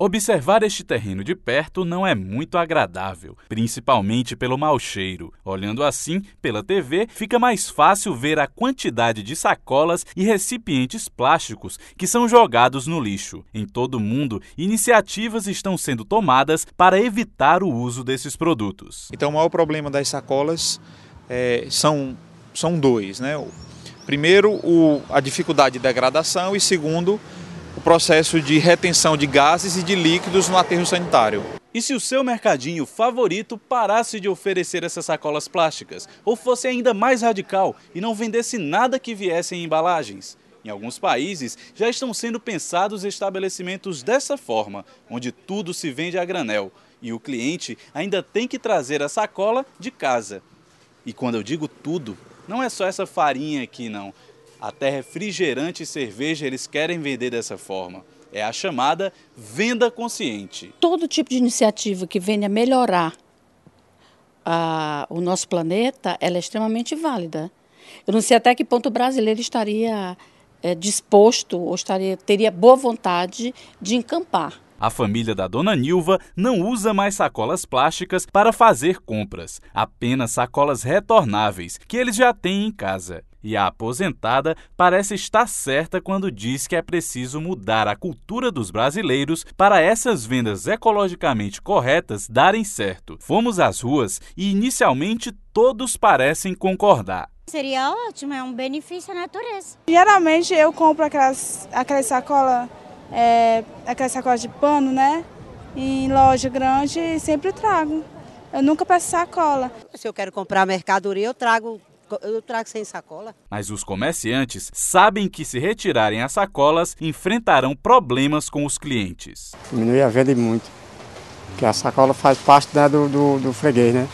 Observar este terreno de perto não é muito agradável, principalmente pelo mau cheiro. Olhando assim, pela TV, fica mais fácil ver a quantidade de sacolas e recipientes plásticos que são jogados no lixo. Em todo o mundo, iniciativas estão sendo tomadas para evitar o uso desses produtos. Então, o maior problema das sacolas é, são, são dois: né? primeiro, o, a dificuldade de degradação, e segundo, o processo de retenção de gases e de líquidos no aterro sanitário. E se o seu mercadinho favorito parasse de oferecer essas sacolas plásticas, ou fosse ainda mais radical e não vendesse nada que viesse em embalagens? Em alguns países, já estão sendo pensados estabelecimentos dessa forma, onde tudo se vende a granel e o cliente ainda tem que trazer a sacola de casa. E quando eu digo tudo, não é só essa farinha aqui, não. Até refrigerante e cerveja eles querem vender dessa forma. É a chamada venda consciente. Todo tipo de iniciativa que venha melhorar ah, o nosso planeta, ela é extremamente válida. Eu não sei até que ponto o brasileiro estaria é, disposto ou estaria, teria boa vontade de encampar. A família da dona Nilva não usa mais sacolas plásticas para fazer compras, apenas sacolas retornáveis, que eles já têm em casa. E a aposentada parece estar certa quando diz que é preciso mudar a cultura dos brasileiros para essas vendas ecologicamente corretas darem certo. Fomos às ruas e inicialmente todos parecem concordar. Seria ótimo, é um benefício à natureza. Geralmente eu compro aquelas, aquelas sacola é, aquela sacola de pano, né? Em loja grande e sempre trago. Eu nunca peço sacola. Se eu quero comprar mercadoria, eu trago eu trago sem sacola. Mas os comerciantes sabem que se retirarem as sacolas, enfrentarão problemas com os clientes. Diminui a venda muito, porque a sacola faz parte né, do, do, do freguês, né?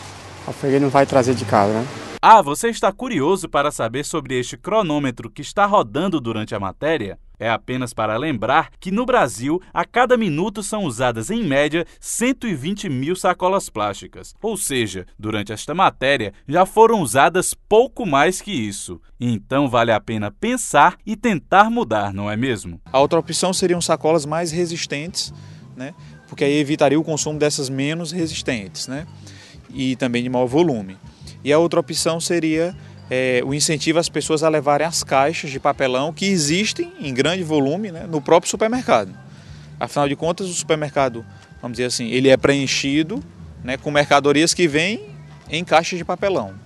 O freguês não vai trazer de casa, né? Ah, você está curioso para saber sobre este cronômetro que está rodando durante a matéria? É apenas para lembrar que no Brasil, a cada minuto são usadas, em média, 120 mil sacolas plásticas. Ou seja, durante esta matéria, já foram usadas pouco mais que isso. Então vale a pena pensar e tentar mudar, não é mesmo? A outra opção seriam sacolas mais resistentes, né? porque aí evitaria o consumo dessas menos resistentes né? e também de maior volume. E a outra opção seria é, o incentivo às pessoas a levarem as caixas de papelão que existem em grande volume né, no próprio supermercado. Afinal de contas, o supermercado, vamos dizer assim, ele é preenchido né, com mercadorias que vêm em caixas de papelão.